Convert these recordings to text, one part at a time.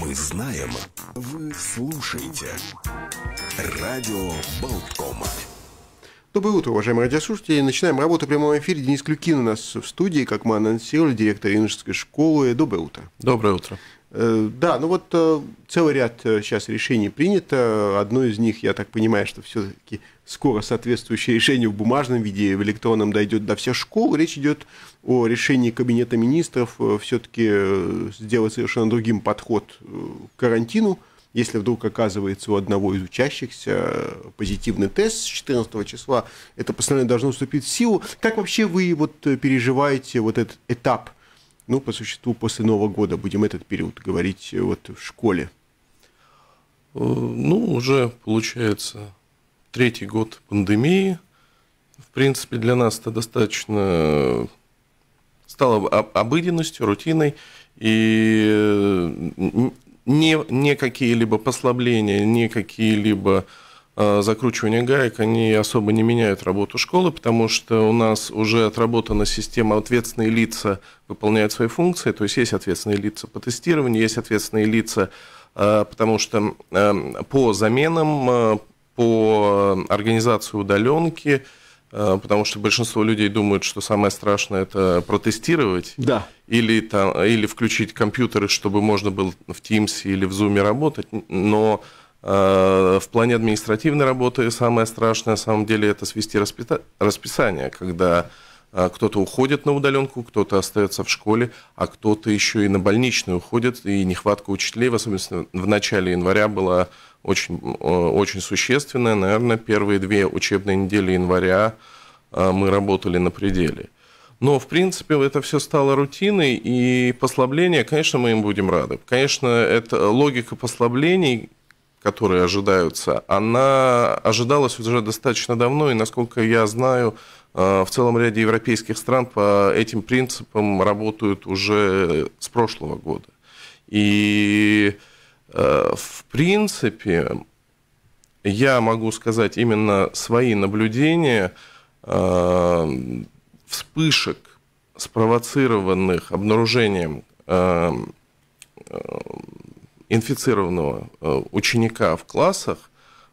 Мы знаем, вы слушаете. Радио Болткома. Доброе утро, уважаемые радиослушатели. Начинаем работу в прямом эфире. Денис Клюкин у нас в студии, как мы анонсировали, директор Инжской школы. Доброе утро. Доброе утро. Э, да, ну вот э, целый ряд э, сейчас решений принято. Одно из них, я так понимаю, что все-таки скоро соответствующее решение в бумажном виде, в электронном дойдет до всех школ. Речь идет о решении Кабинета министров э, все-таки э, сделать совершенно другим подход э, к карантину. Если вдруг оказывается у одного из учащихся позитивный тест с 14 числа, это постановление должно вступить в силу. Как вообще вы вот переживаете вот этот этап, ну, по существу, после Нового года, будем этот период говорить вот в школе? Ну, уже получается третий год пандемии. В принципе, для нас это достаточно стало обыденностью, рутиной, и э, не, не какие-либо послабления, не какие-либо э, закручивания гаек, они особо не меняют работу школы, потому что у нас уже отработана система ответственные лица выполняют свои функции, то есть есть ответственные лица по тестированию, есть ответственные лица, э, потому что по заменам, по организации удаленки, Э, потому что большинство людей думают, что самое страшное это протестировать. Да. Или, там, или включить компьютеры, чтобы можно было в Teams или в Zoom работать. Но э, в плане административной работы самое страшное на самом деле это свести распита- расписание, когда э, кто-то уходит на удаленку, кто-то остается в школе, а кто-то еще и на больничную уходит, и нехватка учителей, в особенности в начале января была очень, э, очень существенная. Наверное, первые две учебные недели января э, мы работали на пределе. Но, в принципе, это все стало рутиной, и послабление, конечно, мы им будем рады. Конечно, это логика послаблений, которые ожидаются, она ожидалась уже достаточно давно, и, насколько я знаю, э, в целом ряде европейских стран по этим принципам работают уже с прошлого года. И Э, в принципе, я могу сказать именно свои наблюдения э, вспышек, спровоцированных обнаружением э, инфицированного ученика в классах,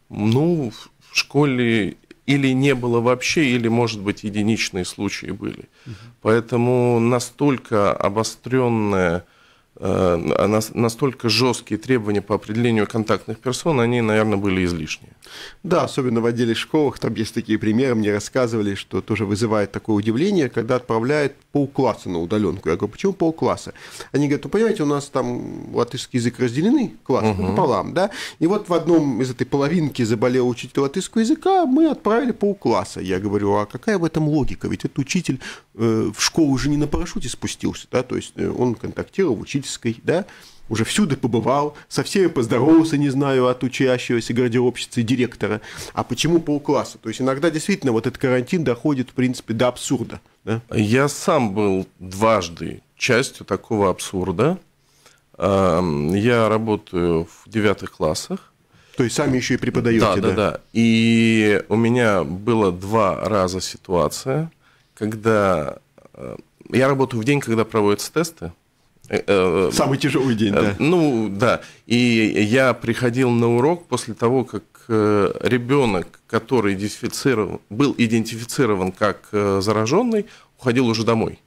ну, в школе или не было вообще, или, может быть, единичные случаи были. Угу. Поэтому настолько обостренная Э, а настолько жесткие требования по определению контактных персон, они, наверное, были излишние. Да, особенно в отделе школах, там есть такие примеры, мне рассказывали, что тоже вызывает такое удивление, когда отправляют полкласса на удаленку. Я говорю, почему полкласса? Они говорят, ну, понимаете, у нас там латышский язык разделены классы угу. пополам, да, и вот в одном из этой половинки заболел учитель латышского языка, мы отправили полкласса. Я говорю, а какая в этом логика? Ведь этот учитель э, в школу уже не на парашюте спустился, да, то есть э, он контактировал в учительской, да, уже всюду побывал, со всеми поздоровался, не знаю, от учащегося гардеробщицы директора. А почему полкласса? То есть иногда действительно вот этот карантин доходит, в принципе, до абсурда. Да? Я сам был дважды частью такого абсурда. Эм, я работаю в девятых классах. То есть сами еще и преподаете, да? Да, да, да. И у меня было два раза ситуация, когда э, я работаю в день, когда проводятся тесты. Э, э, э, Самый тяжелый день, да. Ну, да. И я приходил на урок после того, как ребенок, который идентифицирован, был идентифицирован как зараженный, уходил уже домой.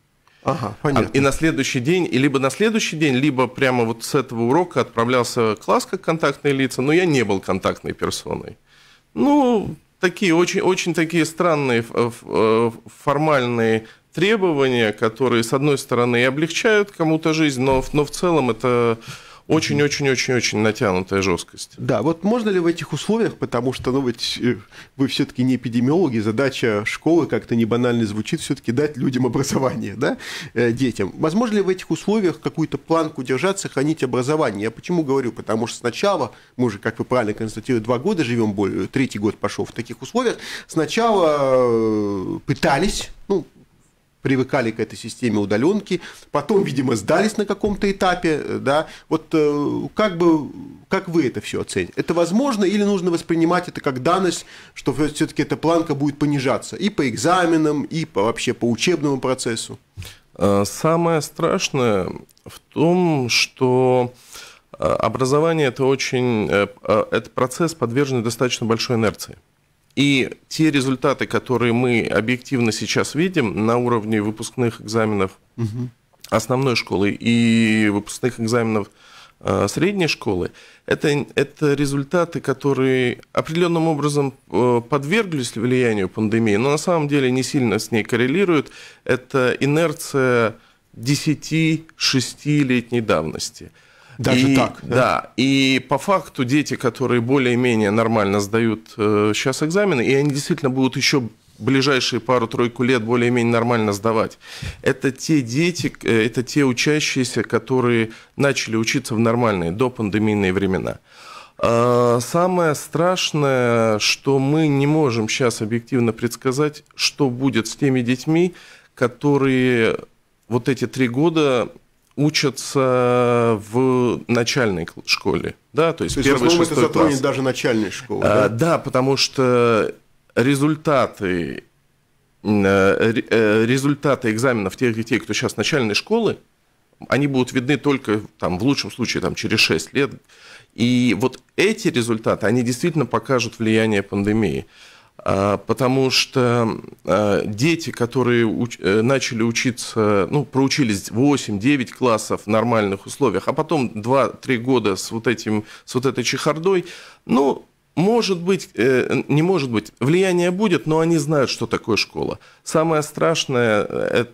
Ага, понятно. А, и на следующий день, и либо на следующий день, либо прямо вот с этого урока отправлялся класс как контактные лица, но я не был контактной персоной. Ну, такие очень, очень такие странные формальные требования, которые, с одной стороны, и облегчают кому-то жизнь, но, но в целом это очень-очень-очень-очень натянутая жесткость. Да, вот можно ли в этих условиях, потому что, ну, ведь э, вы все-таки не эпидемиологи, задача школы как-то не банально звучит, все-таки дать людям образование, да, э, детям. Возможно ли в этих условиях какую-то планку держать, сохранить образование? Я почему говорю? Потому что сначала, мы же, как вы правильно констатируете, два года живем, более, третий год пошел в таких условиях, сначала э, пытались, ну, привыкали к этой системе удаленки, потом, видимо, сдались на каком-то этапе, э, да, вот э, как бы, как вы это все оцените? Это возможно или нужно воспринимать это как данность, что все-таки эта планка будет понижаться и по экзаменам, и по, вообще по учебному процессу? Э, самое страшное в том, что образование это очень, это процесс подвержен достаточно большой инерции. И те результаты, которые мы объективно сейчас видим на уровне выпускных экзаменов угу. основной школы и выпускных экзаменов э, средней школы, это, это результаты, которые определенным образом э, подверглись влиянию пандемии, но на самом деле не сильно с ней коррелируют. Это инерция 10-6-летней давности. Даже и, так? Да? да. И по факту дети, которые более-менее нормально сдают э, сейчас экзамены, и они действительно будут еще ближайшие пару-тройку лет более-менее нормально сдавать. Это те дети, э, это те учащиеся, которые начали учиться в нормальные, допандемийные времена. А, самое страшное, что мы не можем сейчас объективно предсказать, что будет с теми детьми, которые вот эти три года учатся в начальной школе, да, то есть, то есть первый, в основном это сотрудник класс. даже начальной школы. А, да? да, потому что результаты э, э, результаты экзаменов тех детей, кто сейчас в начальной школы, они будут видны только там, в лучшем случае там, через 6 лет. И вот эти результаты, они действительно покажут влияние пандемии. А, потому что а, дети, которые уч э, начали учиться, ну, проучились 8-9 классов в нормальных условиях, а потом 2-3 года с вот, этим, с вот этой чехардой, ну, может быть, э, не может быть, влияние будет, но они знают, что такое школа. Самое страшное – это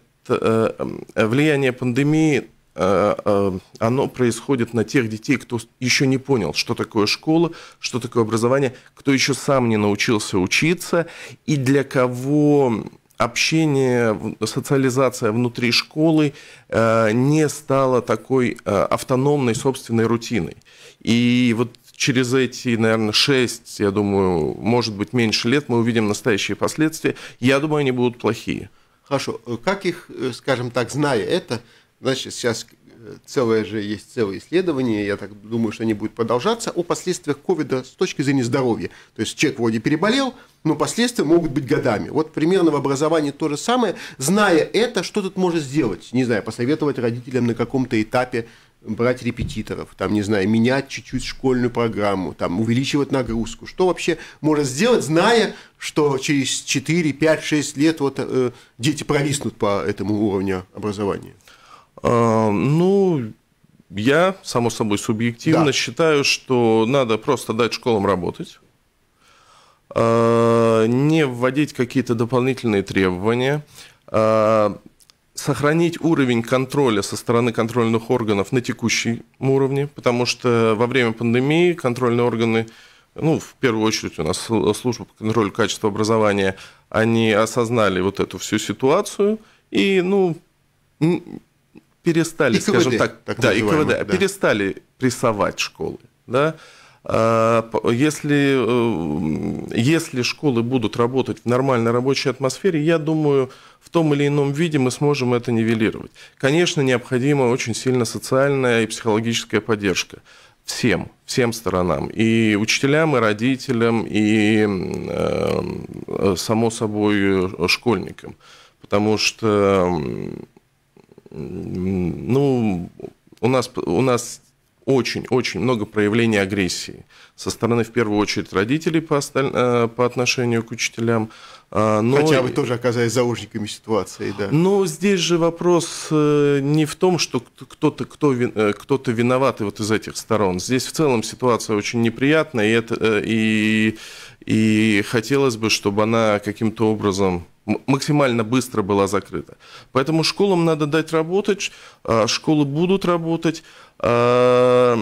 э, влияние пандемии Э, э, оно происходит на тех детей, кто еще не понял, что такое школа, что такое образование, кто еще сам не научился учиться, и для кого общение, социализация внутри школы э, не стала такой автономной собственной рутиной. И вот через эти, наверное, шесть, я думаю, может быть, меньше лет мы увидим настоящие последствия. Я думаю, они будут плохие. Хорошо. Как их, скажем так, зная это, Значит, сейчас э, целое же есть целое исследование, я так думаю, что они будут продолжаться, о последствиях ковида с точки зрения здоровья. То есть человек вроде переболел, но последствия могут быть годами. Вот примерно в образовании то же самое. Зная это, что тут можно сделать? Не знаю, посоветовать родителям на каком-то этапе брать репетиторов, там, не знаю, менять чуть-чуть школьную программу, там, увеличивать нагрузку. Что вообще можно сделать, зная, что через 4, 5, 6 лет вот, э, дети провиснут по этому уровню образования? Э, ну, я, само собой, субъективно да. считаю, что надо просто дать школам работать, э, не вводить какие-то дополнительные требования, э, сохранить уровень контроля со стороны контрольных органов на текущем уровне, потому что во время пандемии контрольные органы, ну, в первую очередь у нас служба по контролю качества образования, они осознали вот эту всю ситуацию и, ну, перестали, ИКВД, скажем так, так да, ИКВД, а да. перестали прессовать школы, да, а, если, э, если школы будут работать в нормальной рабочей атмосфере, я думаю, в том или ином виде мы сможем это нивелировать. Конечно, необходима очень сильно социальная и психологическая поддержка всем, всем сторонам, и учителям, и родителям, и, э, э, само собой, школьникам. Потому что ну, у нас, у нас очень-очень много проявлений агрессии со стороны, в первую очередь, родителей по, э, по отношению к учителям. А, но... Хотя вы тоже оказались заложниками ситуации, да. Но здесь же вопрос э, не в том, что кто-то кто, э, кто виноват вот из этих сторон. Здесь в целом ситуация очень неприятная, и, это, и, и хотелось бы, чтобы она каким-то образом максимально быстро была закрыта. Поэтому школам надо дать работать, а, школы будут работать. А,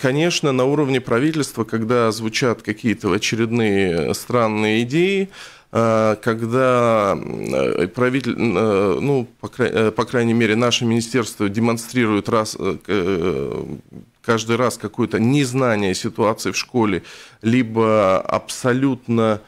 конечно, на уровне правительства, когда звучат какие-то очередные странные идеи, а, когда правитель, э, ну, по, край, э, по крайней мере, наше министерство демонстрирует раз, э, каждый раз какое-то незнание ситуации в школе, либо абсолютно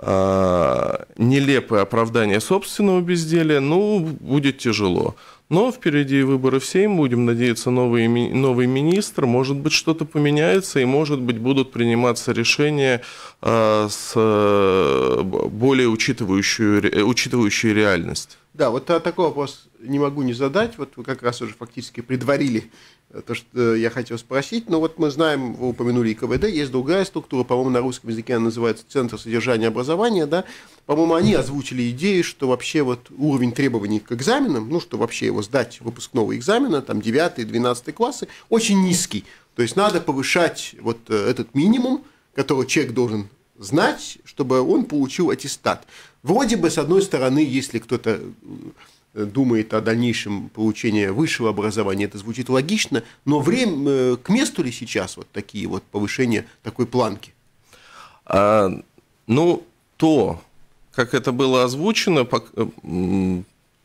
а, нелепое оправдание собственного безделия, ну, будет тяжело. Но впереди выборы в будем надеяться, новый, новый министр, может быть, что-то поменяется, и, может быть, будут приниматься решения э, с, более учитывающую учитывающую реальность. Да, вот а, такой вопрос не могу не задать. Вот вы как раз уже фактически предварили Э, то, что э, я хотел спросить. Но вот мы знаем, вы упомянули КВД, есть другая структура, по-моему, на русском языке она называется Центр содержания образования, да. По-моему, они озвучили идею, что вообще вот уровень требований к экзаменам, ну, что вообще его сдать, выпускного экзамена, там, 9-12 классы, очень низкий. То есть надо повышать вот э, этот минимум, который человек должен знать, чтобы он получил аттестат. Вроде бы, с одной стороны, если кто-то Э, думает о дальнейшем получении высшего образования, это звучит логично, но время, э, к месту ли сейчас вот такие вот повышения такой планки? А, ну, то, как это было озвучено, э,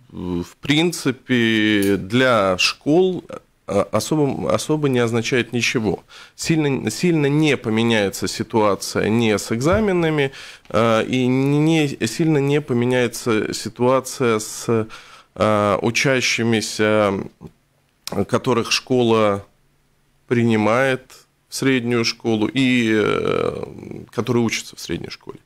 в принципе, для школ особо, особо не означает ничего. Сильно, сильно не поменяется ситуация не с экзаменами, и не, сильно не поменяется ситуация с Э, учащимися, которых школа принимает в среднюю школу и э, которые учатся в средней школе.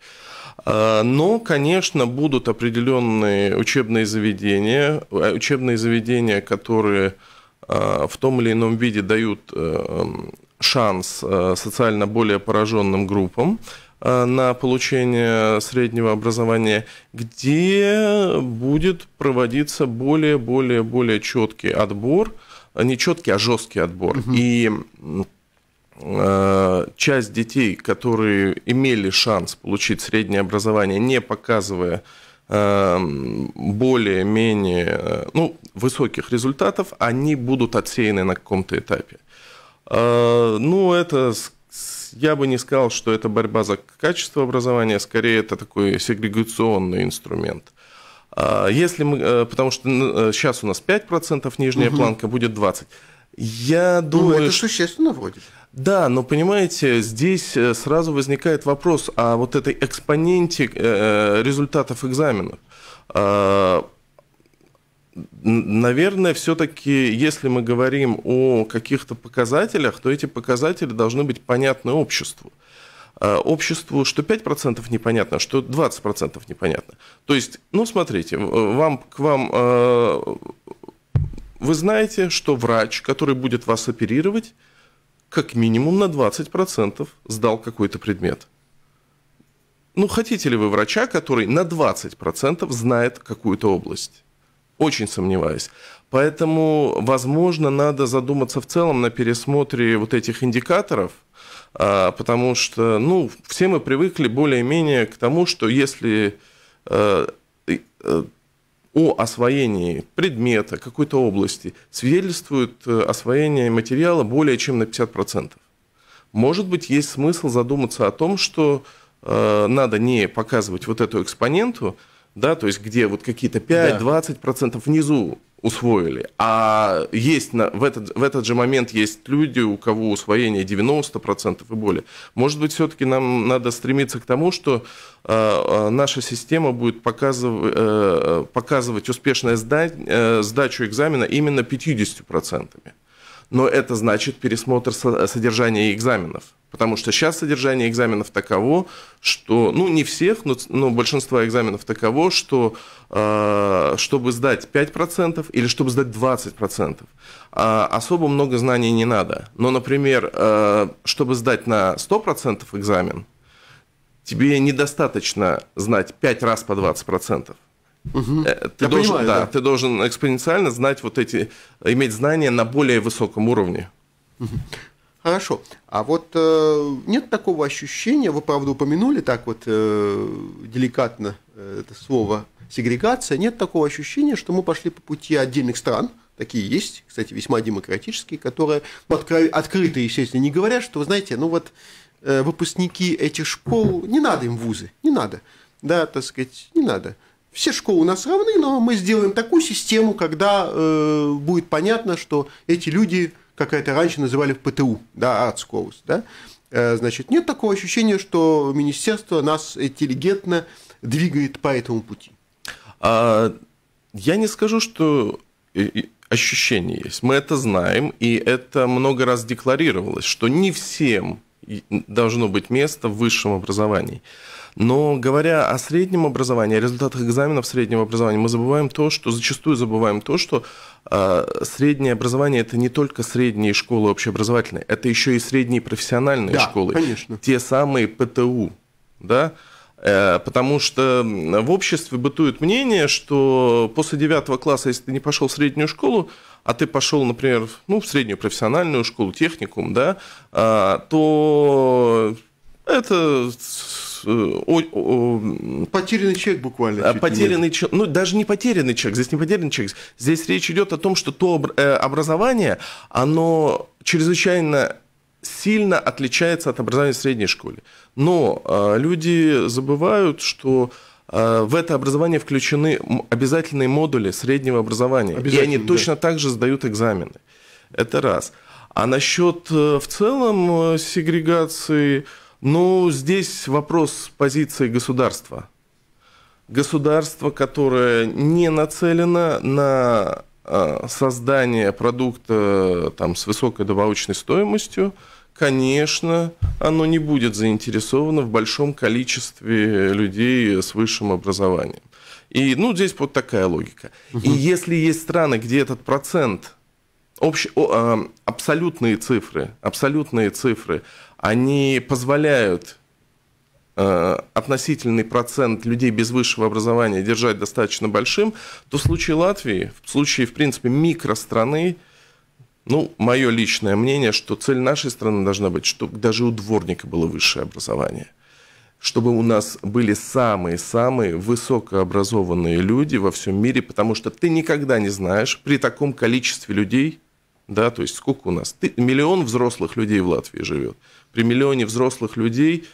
Э, но, конечно, будут определенные учебные заведения, учебные заведения, которые в том или ином виде дают шанс социально более пораженным группам. Э, на получение среднего образования, где будет проводиться более, более, более четкий отбор, э, не четкий, а жесткий отбор. Угу. И э, часть детей, которые имели шанс получить среднее образование, не показывая более-менее ну, высоких результатов, они будут отсеяны на каком-то этапе. Ну, это я бы не сказал, что это борьба за качество образования, скорее это такой сегрегационный инструмент. А, если мы, э, потому что сейчас э, у нас 5% нижняя угу. планка, будет 20%. Я думаю... Ну, это существенно вроде. Да, но понимаете, здесь э, сразу возникает вопрос о а вот этой экспоненте результатов экзаменов а, Наверное, все-таки, если мы говорим о каких-то показателях, то эти показатели должны быть понятны обществу. А, обществу, что 5% непонятно, что 20% непонятно. То есть, ну, смотрите, вам, к вам, а, вы знаете, что врач, который будет вас оперировать, как минимум на 20% сдал какой-то предмет. Ну, хотите ли вы врача, который на 20% знает какую-то область? Очень сомневаюсь. Поэтому, возможно, надо задуматься в целом на пересмотре вот этих индикаторов, а, потому что, ну, все мы привыкли более-менее к тому, что если э, э, о освоении предмета какой-то области свидетельствует э, освоение материала более чем на 50%. Может быть, есть смысл задуматься о том, что надо не показывать вот эту экспоненту, да, то есть где вот какие-то 5-20% да. внизу усвоили. А есть на, в, этот, в этот же момент есть люди, у кого усвоение 90% и более. Может быть, все-таки нам надо стремиться к тому, что э, э наша система будет показыв, э, э, показывать успешное сда, э, сдачу экзамена именно 50% но это значит пересмотр э, содержания экзаменов. Потому что сейчас содержание экзаменов таково, что, ну не всех, но, но большинство экзаменов таково, что э, чтобы сдать 5% или чтобы сдать 20%, э, а особо много знаний не надо. Но, например, э, чтобы сдать на 100% экзамен, тебе недостаточно знать 5 раз по 20%. Угу. Ты, Я должен, понимаю, да, да. ты должен экспоненциально знать вот эти, иметь знания на более высоком уровне. Хорошо. А вот э, нет такого ощущения, вы правда упомянули так вот э, деликатно э, это слово сегрегация, нет такого ощущения, что мы пошли по пути отдельных стран, такие есть, кстати, весьма демократические, которые ну, откро- открыто, естественно, не говорят, что, вы знаете, ну вот э, выпускники этих школ, не надо им вузы, не надо, да, так сказать, не надо все школы у нас равны, но мы сделаем такую систему, когда э, будет понятно, что эти люди, как это раньше называли в ПТУ, да, от Scholars, да, э, значит, нет такого ощущения, что министерство нас интеллигентно двигает по этому пути. А, я не скажу, что э, ощущение есть. Мы это знаем, и это много раз декларировалось, что не всем должно быть место в высшем образовании. Но говоря о среднем образовании, о результатах экзаменов среднего образования, мы забываем то, что зачастую забываем то, что а, среднее образование это не только средние школы общеобразовательные, это еще и средние профессиональные да, школы. Конечно. Те самые ПТУ, да? Э, потому что в обществе бытует мнение, что после девятого класса, если ты не пошел в среднюю школу, а ты пошел, например, ну, в среднюю профессиональную школу, техникум, да, а, то это Э, о, о, потерянный человек буквально. Э, потерянный человек, ну даже не потерянный человек, здесь не потерянный человек. Здесь речь идет о том, что то э, образование, оно чрезвычайно сильно отличается от образования в средней школе. Но э, люди забывают, что э, в это образование включены обязательные модули среднего образования, и они да. точно так же сдают экзамены. Это раз. А насчет в целом сегрегации, э, ну, здесь вопрос позиции государства. Государство, которое не нацелено на а, создание продукта там, с высокой добавочной стоимостью, конечно, оно не будет заинтересовано в большом количестве людей с высшим образованием. И, ну, здесь вот такая логика. Угу. И если есть страны, где этот процент, общ, о, а, абсолютные цифры, абсолютные цифры они позволяют э, относительный процент людей без высшего образования держать достаточно большим, то в случае Латвии, в случае, в принципе, микространы, ну, мое личное мнение, что цель нашей страны должна быть, чтобы даже у дворника было высшее образование. Чтобы у нас были самые-самые высокообразованные люди во всем мире, потому что ты никогда не знаешь при таком количестве людей – да, то есть сколько у нас? Ты, миллион взрослых людей в Латвии живет. При миллионе взрослых людей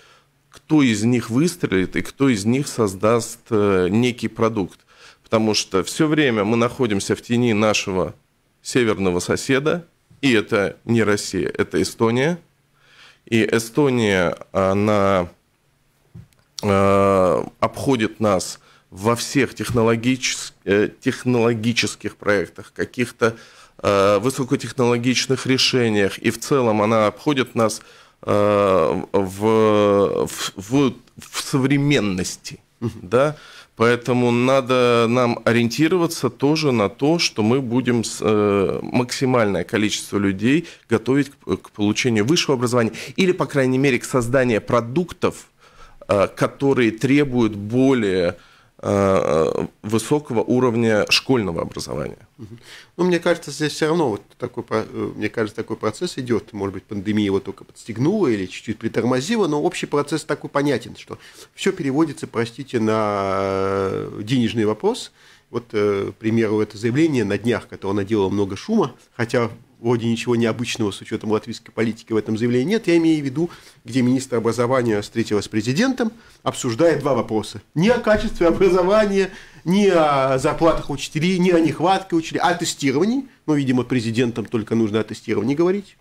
кто из них выстрелит и кто из них создаст э, некий продукт. Потому что все время мы находимся в тени нашего северного соседа, и это не Россия, это Эстония. И Эстония, она э, обходит нас во всех технологических, э, технологических проектах, каких-то э, Э, высокотехнологичных решениях, и в целом она обходит нас э, в, в, в, в современности. Да? Поэтому надо нам ориентироваться тоже на то, что мы будем с, э, максимальное количество людей готовить к, к получению высшего образования или, по крайней мере, к созданию продуктов, э, которые требуют более Э, э, высокого уровня школьного образования. Ну, мне кажется, здесь все равно вот такой, э, мне кажется, такой процесс идет. Может быть, пандемия его только подстегнула или чуть-чуть притормозила, но общий процесс такой понятен, что все переводится, простите, на денежный вопрос. Вот, к примеру, это заявление на днях, которое наделало много шума, хотя вроде ничего необычного с учетом латвийской политики в этом заявлении нет. Я имею в виду, где министр образования встретилась с президентом, обсуждая два вопроса. Не о качестве образования, не о зарплатах учителей, не о нехватке учителей, а о тестировании. Ну, видимо, президентам только нужно о тестировании говорить.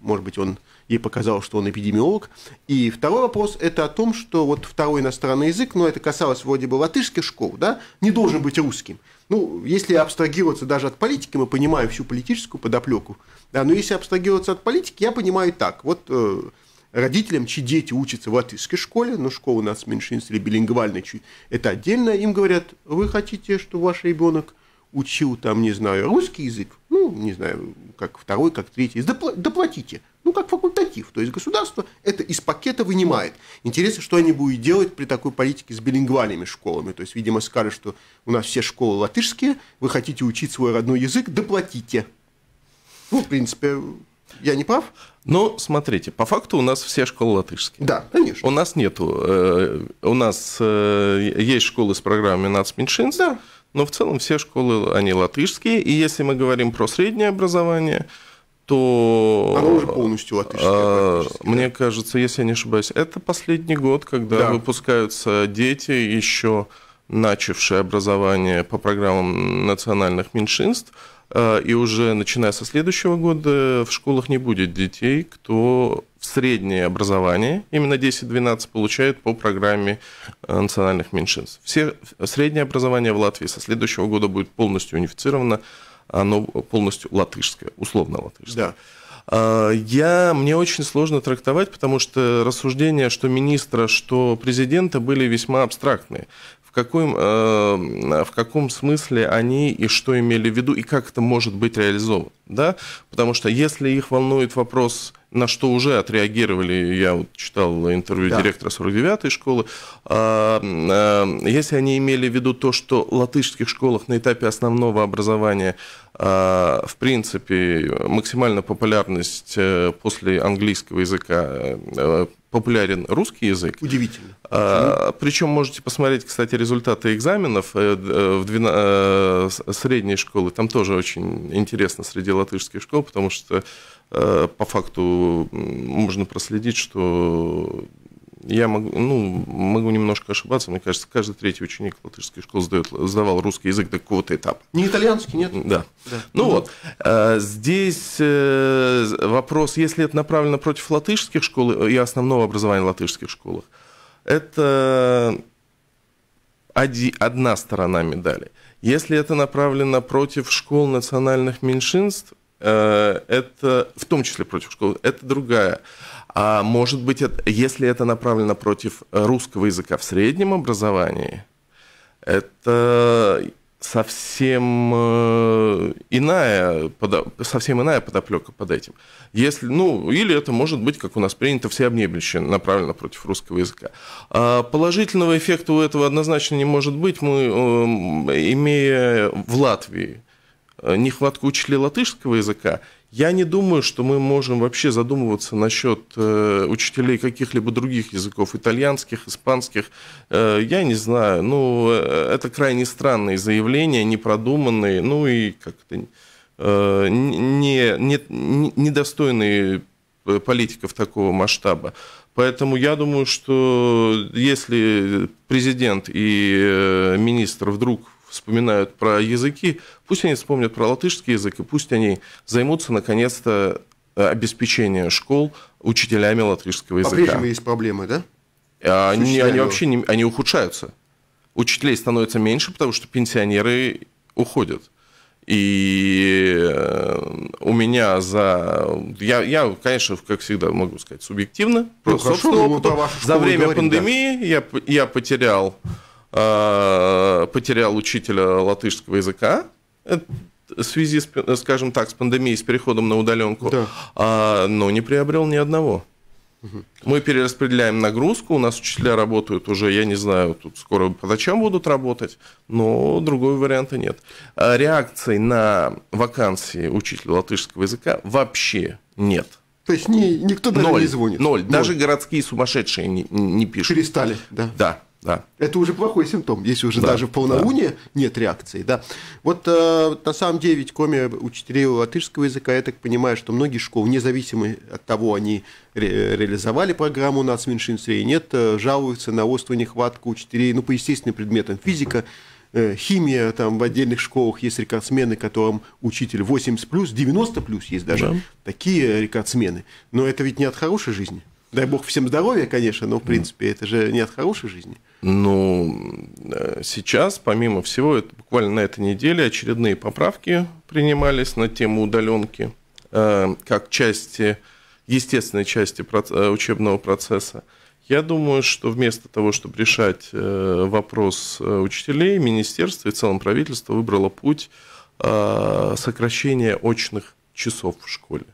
Может быть, он ей показал, что он эпидемиолог. И второй вопрос – это о том, что вот второй иностранный язык, но это касалось вроде бы латышских школ, да, не должен быть русским – ну, если абстрагироваться даже от политики, мы понимаем всю политическую подоплеку, да, но если абстрагироваться от политики, я понимаю так, вот э, родителям, чьи дети учатся в латвийской школе, но школа у нас в меньшинстве билингвальной, это отдельно, им говорят, вы хотите, чтобы ваш ребенок – учил там, не знаю, русский язык, ну, не знаю, как второй, как третий, доплатите. Ну, как факультатив. То есть государство это из пакета вынимает. Интересно, что они будут делать при такой политике с билингвальными школами. То есть, видимо, скажут, что у нас все школы латышские, вы хотите учить свой родной язык, доплатите. Ну, в принципе, я не прав? Но ну, смотрите, по факту у нас все школы латышские. Да, конечно. У нас нету, э, у нас э, есть школы с программами нацменьшинств, да. Но в целом все школы, они латышские. И если мы говорим про среднее образование, то... Оно уже полностью латышское. А, мне да? кажется, если я не ошибаюсь, это последний год, когда да. выпускаются дети еще начавшие образование по программам национальных меньшинств. Э, и уже начиная со следующего года в школах не будет детей, кто среднее образование, именно 10-12 получают по программе э, национальных меньшинств. Все э, среднее образование в Латвии со следующего года будет полностью унифицировано, оно полностью латышское, условно латышское. Да. А, я, мне очень сложно трактовать, потому что рассуждения что министра, что президента были весьма абстрактные. В каком, э, в каком смысле они и что имели в виду, и как это может быть реализовано. Да? Потому что если их волнует вопрос на что уже отреагировали, я вот читал интервью да. директора 49-й школы, а, а, если они имели в виду то, что в латышских школах на этапе основного образования а, в принципе максимальная популярность э, после английского языка э, популярен русский язык. Удивительно. А, причем можете посмотреть, кстати, результаты экзаменов э, э, в 12, э, средней школы. Там тоже очень интересно среди латышских школ, потому что по факту можно проследить, что я могу, ну, могу немножко ошибаться, мне кажется, каждый третий ученик латышской школы сдает, сдавал русский язык до какого-то этапа. Не итальянский, нет? Да. да. Ну, ну вот, а, здесь э, вопрос, если это направлено против латышских школ и основного образования в латышских школах, это одна сторона медали. Если это направлено против школ национальных меньшинств, э, это в том числе против школ, это другая. А может быть, если это направлено против э, русского языка в среднем образовании, это совсем э, иная, совсем иная подоплека под этим. Если, ну, или это может быть, как у нас принято, всеобъемлюще направлено против русского языка. А положительного эффекта у этого однозначно не может быть. Мы, эм, имея в Латвии э, нехватку учителей латышского языка я не думаю, что мы можем вообще задумываться насчет э, учителей каких-либо других языков, итальянских, испанских. Э, я не знаю. Ну, э, это крайне странные заявления, непродуманные, ну и как-то э, не, не, не, недостойные э, политиков такого масштаба. Поэтому я думаю, что если президент и э, министр вдруг вспоминают про языки, пусть они вспомнят про латышский язык, и пусть они займутся, наконец-то, э, обеспечением школ учителями латышского языка. По-прежнему есть проблемы, да? А, они, они вообще не, они ухудшаются. Учителей становится меньше, потому что пенсионеры уходят. И э, у меня за... Я, я конечно, как всегда могу сказать, субъективно, ну, просто хорошо, ну, за время говорим, пандемии да. я, я потерял Э, потерял учителя латышского языка э, в связи, с, э, скажем так, с пандемией, с переходом на удаленку, да. а, но не приобрел ни одного. Угу. Мы перераспределяем нагрузку, у нас учителя работают уже, я не знаю, тут скоро по ночам будут работать, но другого варианта нет. А реакции на вакансии учителя латышского языка вообще нет. То есть ни, никто даже ноль, не звонит. Ноль. ноль. Даже городские сумасшедшие не, не пишут. Перестали, да. Да. Да. Это уже плохой симптом, если уже да. даже в полнолуние да. нет реакции. Да. Вот э, на самом деле ведь коме учителей латышского языка, я так понимаю, что многие школы, независимо от того, они ре- реализовали программу у нас в меньшинстве или нет, э, жалуются на острую нехватку учителей ну, по естественным предметам физика, э, химия, там в отдельных школах есть рекордсмены, которым учитель 80 плюс, 90 плюс есть даже да. такие рекордсмены. Но это ведь не от хорошей жизни. Дай бог всем здоровья, конечно, но в принципе это же не от хорошей жизни. Но ну, э, сейчас, помимо всего, это буквально на этой неделе очередные поправки принимались на тему удаленки э, как части, естественной части э, учебного процесса. Я думаю, что вместо того, чтобы решать вопрос учителей, министерство и в целом правительство выбрало путь сокращения очных часов в школе.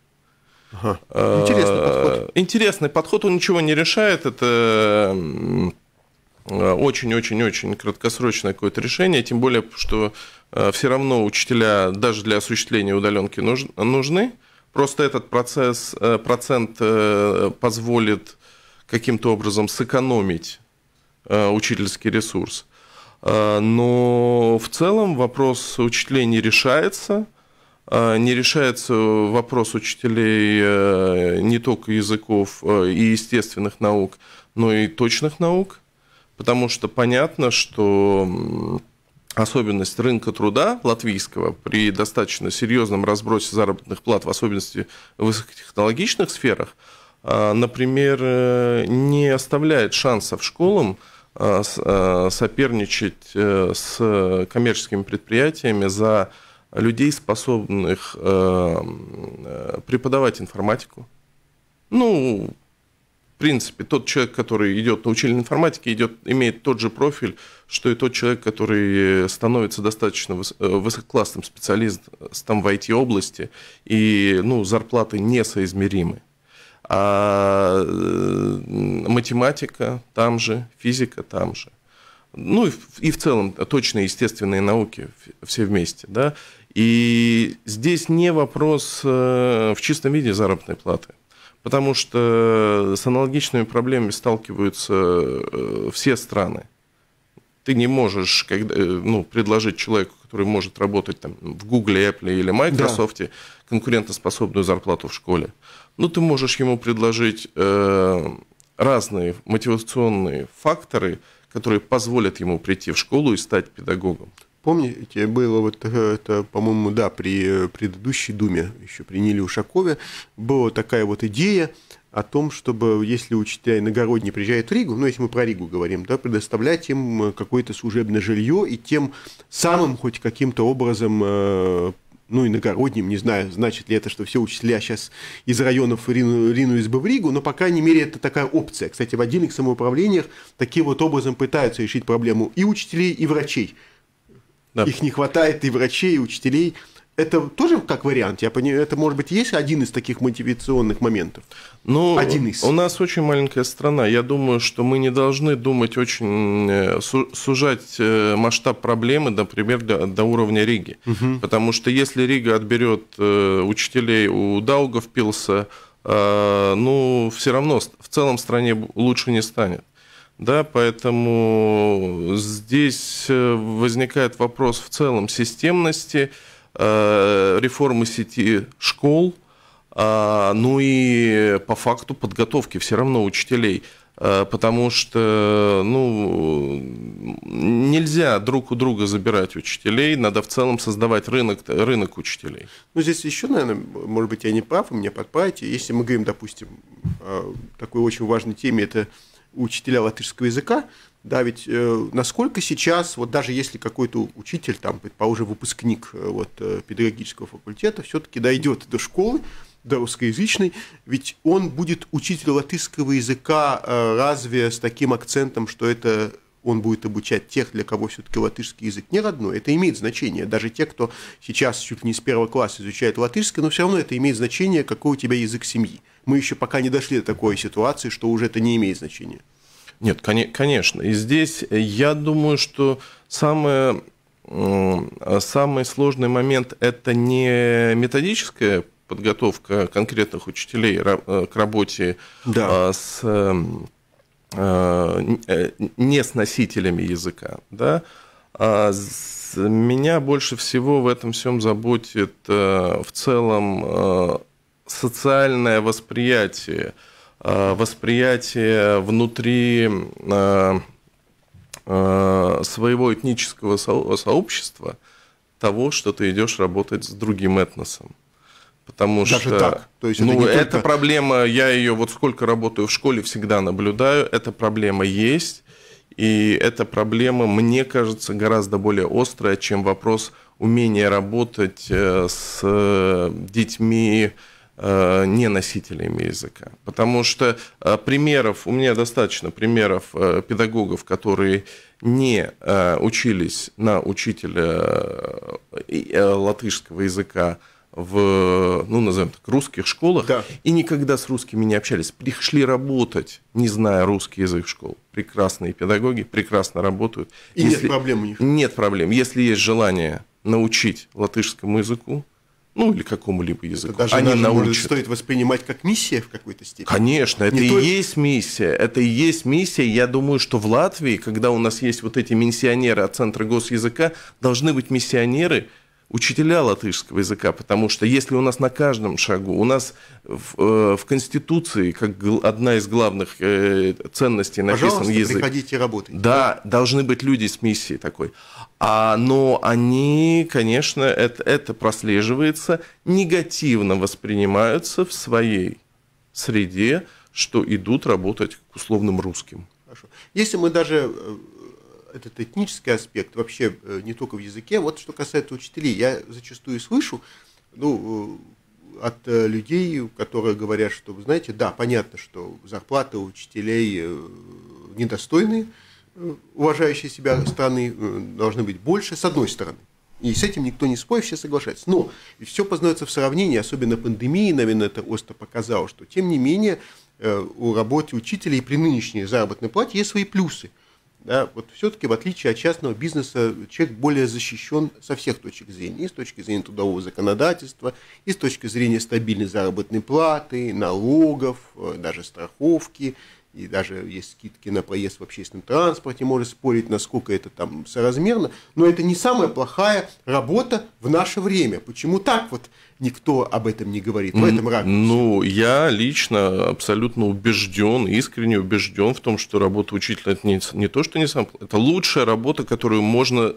Ага. Интересный подход. Интересный подход, он ничего не решает, это Э, очень-очень-очень краткосрочное какое-то решение, тем более, что э, все равно учителя даже для осуществления удаленки нужны. Просто этот процесс, э, процент позволит каким-то образом сэкономить учительский ресурс. Но в целом вопрос учителей не решается. Не решается вопрос учителей не только языков и естественных наук, но и точных наук потому что понятно, что особенность рынка труда латвийского при достаточно серьезном разбросе заработных плат, в особенности в высокотехнологичных сферах, а, например, э, не оставляет шансов школам а, а, соперничать э, с коммерческими предприятиями за людей, способных э, преподавать информатику. Ну, принципе, тот человек, который идет на учили информатике, идет, имеет тот же профиль, что и тот человек, который э, становится достаточно э, высококлассным специалистом э, в IT-области, и ну, зарплаты несоизмеримы. А математика там же, физика там же. Ну и, и в целом точные естественные науки все вместе. Да? И здесь не вопрос в чистом виде заработной платы потому что с аналогичными проблемами сталкиваются э, все страны. Ты не можешь когда, э, ну, предложить человеку, который может работать там, в Google, Apple или Microsoft, да. конкурентоспособную зарплату в школе. Но ну, ты можешь ему предложить э, разные мотивационные факторы, которые позволят ему прийти в школу и стать педагогом. Помните, было вот э, это, по-моему, да, при э, предыдущей Думе, еще при Ниле Ушакове, была такая вот идея о том, чтобы, если учителя иногородние приезжают в Ригу, ну, если мы про Ригу говорим, да, предоставлять им э, какое-то служебное жилье и тем самым хоть каким-то образом ну, иногородним, не знаю, значит ли это, что все учителя сейчас из районов рину, ринулись бы в Ригу, но, по крайней мере, это такая опция. Кстати, в отдельных самоуправлениях таким вот образом пытаются решить проблему и учителей, и врачей – да. их не хватает и врачей, и учителей. Это тоже как вариант, я понимаю, это может быть есть один из таких мотивационных моментов. Ну, один из. У нас очень маленькая страна. Я думаю, что мы не должны думать очень э, сужать э, масштаб проблемы, например, до, до уровня Риги, угу. потому что если Рига отберет э, учителей у Даугавпилса, ну все равно в целом стране лучше не станет. Да, поэтому здесь э, возникает вопрос в целом системности, э, реформы сети школ, а, ну и по факту подготовки все равно учителей э, потому что ну, нельзя друг у друга забирать учителей, надо в целом создавать рынок, рынок учителей. Ну, здесь еще, наверное, может быть, я не прав, у меня подпаете. Если мы говорим, допустим, такой очень важной теме, это учителя латышского языка, да, ведь э, насколько сейчас, вот даже если какой-то учитель, там, предположим, выпускник э, вот, э, педагогического факультета, все-таки дойдет до школы, до русскоязычной, ведь он будет учитель латышского языка э, разве с таким акцентом, что это он будет обучать тех, для кого все-таки латышский язык не родной. Это имеет значение. Даже те, кто сейчас чуть ли не с первого класса изучает латышский, но все равно это имеет значение, какой у тебя язык семьи мы еще пока не дошли до такой ситуации, что уже это не имеет значения. Нет, конечно. И здесь э, я думаю, что самое, самый сложный момент – это не методическая подготовка конкретных учителей э, к работе да. А с эм, э, не с носителями языка, да, а меня больше всего в этом всем заботит в целом социальное восприятие, э, восприятие внутри э, э, своего этнического сообщества того, что ты идешь работать с другим этносом. Потому Даже что так. То есть ну, это, только... эта проблема, я ее вот сколько работаю в школе, всегда наблюдаю, эта проблема есть. И эта проблема, мне кажется, гораздо более острая, чем вопрос умения работать с детьми, Э, не носителями языка. Потому что э, примеров, у меня достаточно примеров э, педагогов, которые не учились на учителя латышского языка в, ну, назовем так, русских школах, да. и никогда с русскими не общались. Пришли работать, не зная русский язык школ. Прекрасные педагоги, прекрасно работают. И Если... нет проблем у них. Нет проблем. Если есть желание научить латышскому языку, ну или какому-либо языку. Это даже Они даже научат. Может, стоит воспринимать как миссия в какой-то степени. Конечно, это Не и то... есть миссия. Это и есть миссия. Я думаю, что в Латвии, когда у нас есть вот эти миссионеры от Центра госязыка, должны быть миссионеры, учителя латышского языка, потому что если у нас на каждом шагу, у нас в, э, в Конституции, как одна из главных э, ценностей написан Пожалуйста, язык. приходите работать. Да, да, должны быть люди с миссией такой. А, но они, конечно, это, это прослеживается, негативно воспринимаются в своей среде, что идут работать к условным русским. Хорошо. Если мы даже э, этот этнический аспект вообще э, не только в языке, вот что касается учителей, я зачастую слышу, ну, э, от людей, которые говорят, что, знаете, да, понятно, что зарплаты учителей недостойные, Э, уважающие себя страны э, должны быть больше, с одной стороны. И с этим никто не спорит, все соглашаются. Но все познается в сравнении, особенно пандемии, наверное, это остро показало, что тем не менее э, у работы учителей при нынешней заработной плате есть свои плюсы. Да, вот все-таки, в отличие от частного бизнеса, человек более защищен со всех точек зрения. И с точки зрения трудового законодательства, и с точки зрения стабильной заработной платы, налогов, даже страховки, и даже есть скидки на проезд в общественном транспорте, можно спорить, насколько это там соразмерно, но это не самая плохая работа в наше время. Почему так вот никто об этом не говорит. В этом ракурсе. Ну, я лично абсолютно убежден, искренне убежден в том, что работа учителя это не, не то, что не сам, это лучшая работа, которую можно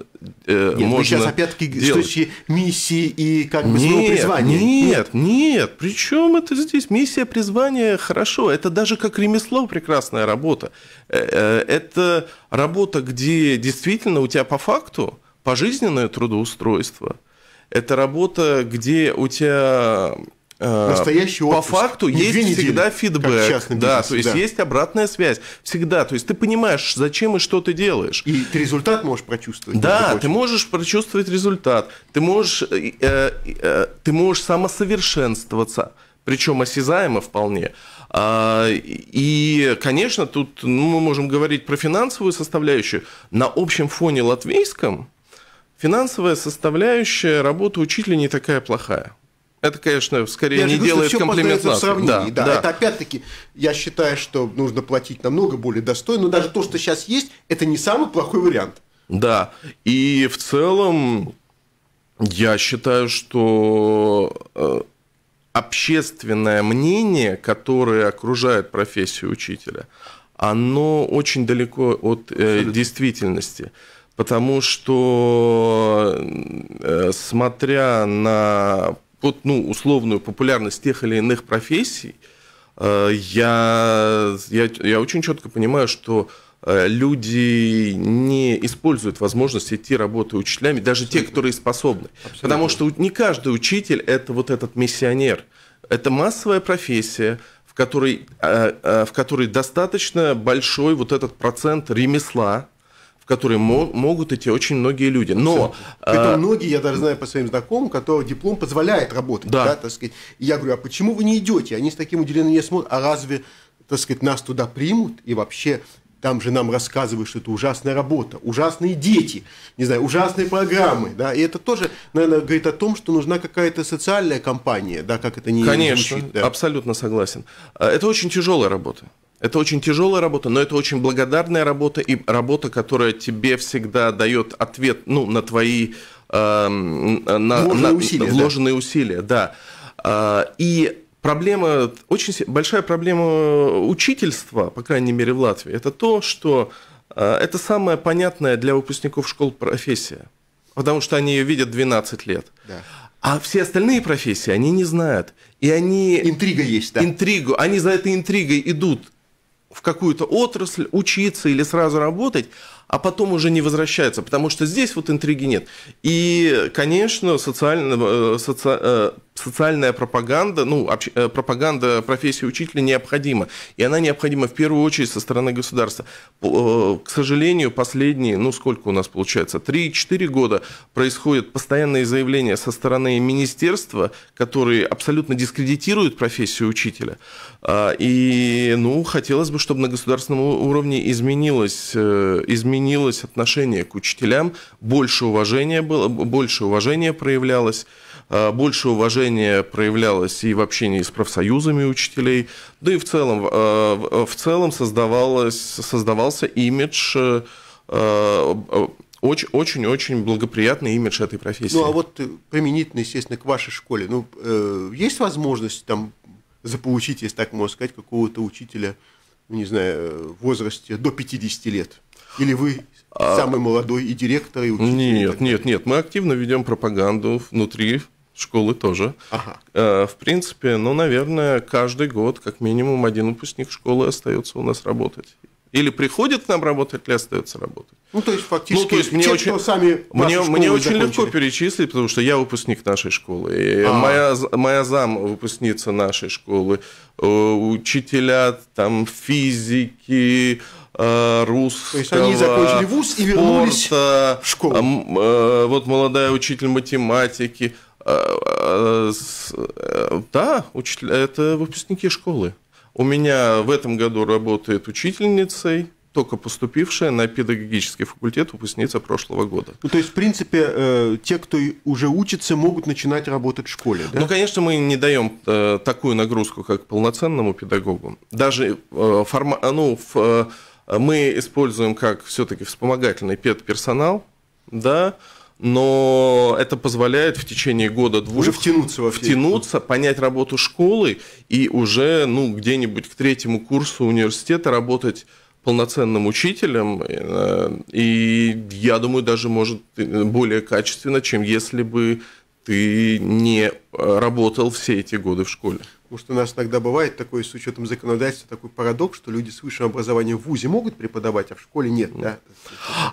э, Нет, можно сейчас опять-таки делать. с точки миссии и как бы своего призвания. Нет, нет, нет. Причем это здесь миссия, призвание хорошо. Это даже как ремесло прекрасная работа. Э, э, это работа, где действительно у тебя по факту пожизненное трудоустройство – это работа, где у тебя э, Настоящий отпуск. По факту не ну, есть недели, всегда фидбэк. Бизнес, да, то есть да. есть обратная связь. Всегда. То есть ты понимаешь, зачем и что ты делаешь. И ты результат можешь прочувствовать. Да, ты, можешь прочувствовать результат. Ты можешь, э, э, э, ты можешь самосовершенствоваться. Причем осязаемо вполне. А, и, конечно, тут ну, мы можем говорить про финансовую составляющую. На общем фоне латвийском финансовая составляющая работы учителя не такая плохая. Это, конечно, скорее я не говорю, делает комплимент нас. Да, да. Да. Это опять-таки, я считаю, что нужно платить намного более достойно. Но даже то, что сейчас есть, это не самый плохой вариант. Да. И в целом, я считаю, что э, общественное мнение, которое окружает профессию учителя, оно очень далеко от э, действительности потому что э, смотря на вот, ну, условную популярность тех или иных профессий, э, я, я, я очень четко понимаю, что э, люди не используют возможность идти работать учителями, даже Абсолютно. те, которые способны. Абсолютно. Потому что не каждый учитель это вот этот миссионер. Это массовая профессия, в которой, э, э, в которой достаточно большой вот этот процент ремесла, в которые мо- могут идти очень многие люди. Но это а... многие, я даже знаю по своим знакомым, которые диплом позволяет работать, да. Да, так сказать. И я говорю, а почему вы не идете? Они с таким удивлением не смотрят, а разве, так сказать, нас туда примут и вообще там же нам рассказывают, что это ужасная работа, ужасные дети, не знаю, ужасные программы, да, и это тоже, наверное, говорит о том, что нужна какая-то социальная компания, да, как это не Конечно, звучит, да. абсолютно согласен. Э, это очень тяжелая работа. Это очень тяжелая работа, но это очень благодарная работа и работа, которая тебе всегда дает ответ ну, на твои э, на, вложенные, на, усилия, вложенные да. усилия. Да. Э, и проблема, очень большая проблема учительства, по крайней мере в Латвии, это то, что э, это самая понятная для выпускников школ профессия, потому что они ее видят 12 лет. Да. А все остальные профессии они не знают. И они... Интрига есть, да. Интригу. Они за этой интригой идут в какую-то отрасль, учиться или сразу работать, а потом уже не возвращается, потому что здесь вот интриги нет. И, конечно, социально, э, соци... Э, социальная пропаганда, ну, общ... Э, пропаганда профессии учителя необходима. И она необходима в первую очередь со стороны государства. Э, к сожалению, последние, ну, сколько у нас получается, 3-4 года происходят постоянные заявления со стороны министерства, которые абсолютно дискредитируют профессию учителя. А, и, ну, хотелось бы, чтобы на государственном уровне изменилось, э, изменилось отношение к учителям, больше уважения было, больше уважения проявлялось. Э, больше уважения проявлялось и в общении с профсоюзами учителей, да и в целом, э, в целом создавалось, создавался имидж э, очень-очень благоприятный имидж этой профессии. Ну, а вот применительно, естественно, к вашей школе. Ну, э, есть возможность там заполучить, если так можно сказать, какого-то учителя, не знаю, в возрасте до 50 лет? Или вы а, самый молодой и директор, и учитель? Нет, и нет, нет. Мы активно ведем пропаганду внутри школы тоже. Ага. Э, в принципе, ну, наверное, каждый год как минимум один выпускник школы остается у нас работать. Или приходит к нам работать, или остается работать. Ну, то есть, фактически, ну, то есть, мне те, очень, кто сами Мне, мне очень легко перечислить, потому что я выпускник нашей школы. И а. моя, моя зам выпускница нашей школы. Э, учителя там физики, русского, э, То есть они закончили вуз и вернулись в школу. Вот молодая учитель математики. Э, э, да, учителя, это выпускники школы. У меня в этом году работает учительницей, только поступившая на педагогический факультет выпускница прошлого года. Ну, то есть, в принципе, э, те, кто уже учится, могут начинать работать в школе, да? Ну, конечно, мы не даем такую нагрузку, как полноценному педагогу. Даже форма, ну, в, мы используем как все-таки вспомогательный педперсонал, да, но это позволяет в течение года-двух уже втянуться, во втянуться, понять работу школы и уже ну где-нибудь к третьему курсу университета работать полноценным учителем, э, и я думаю, даже может более качественно, чем если бы ты не э, работал все эти годы в школе. Потому что у нас иногда бывает такой, с учетом законодательства, такой парадокс, что люди с высшим образованием в ВУЗе могут преподавать, а в школе нет. Ну. Да?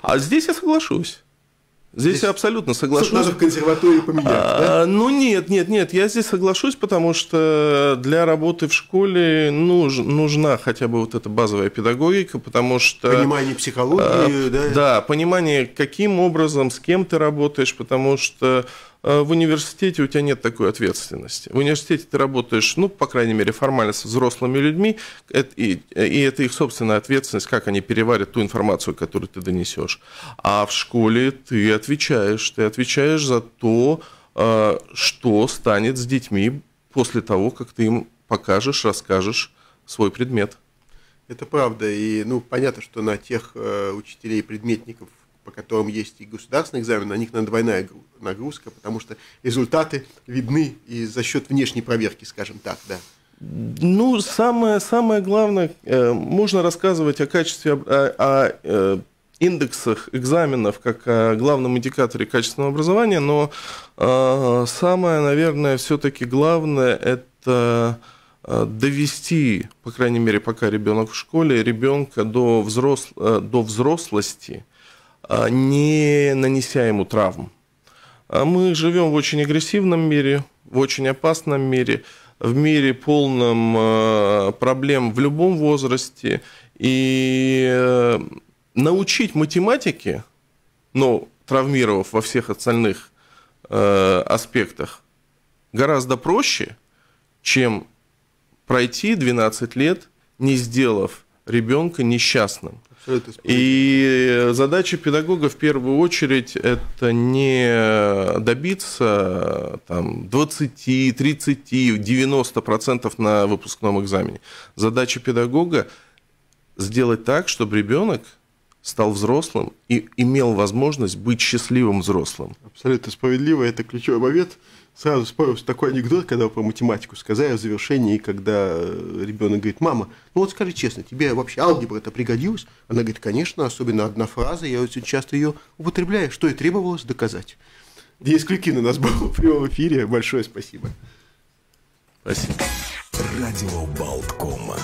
А здесь я соглашусь. Здесь, здесь я абсолютно соглашусь. Надо в консерватории поменять, а, да? Ну нет, нет, нет, я здесь соглашусь, потому что для работы в школе нуж, нужна хотя бы вот эта базовая педагогика, потому что... Понимание психологии, а, да? Да, понимание, каким образом, с кем ты работаешь, потому что Э, в университете у тебя нет такой ответственности. В университете ты работаешь, ну, по крайней мере, формально с взрослыми людьми, и, и это их собственная ответственность, как они переварят ту информацию, которую ты донесешь. А в школе ты отвечаешь, ты отвечаешь за то, э, что станет с детьми после того, как ты им покажешь, расскажешь свой предмет. Это правда, и ну понятно, что на тех э, учителей предметников по которым есть и государственные экзамены, на них на двойная нагрузка, потому что результаты видны и за счет внешней проверки, скажем так, да. Ну, самое, самое главное, э, можно рассказывать о качестве, о, о э, индексах экзаменов как о главном индикаторе качественного образования, но э, самое, наверное, все-таки главное это э, довести, по крайней мере, пока ребенок в школе, ребенка до, взросл, э, до взрослости, а, не нанеся ему травм. А мы живем в очень агрессивном мире, в очень опасном мире, в мире полном а, проблем в любом возрасте. И э, научить математике, ну, травмировав во всех остальных э, аспектах, гораздо проще, чем пройти 12 лет, не сделав ребенка несчастным. И э, задача педагога в первую очередь это не добиться там, 20, 30, 90% на выпускном экзамене. Задача педагога сделать так, чтобы ребенок стал взрослым и имел возможность быть счастливым взрослым. Абсолютно справедливо, это ключевой момент сразу вспомнился такой анекдот, когда про математику сказали в завершении, когда э, ребенок говорит, мама, ну вот скажи честно, тебе вообще алгебра это пригодилась? Она говорит, конечно, особенно одна фраза, я очень часто ее употребляю, что и требовалось доказать. Денис Клюкин у нас был в прямом эфире, большое спасибо. Спасибо. Радио Болткома.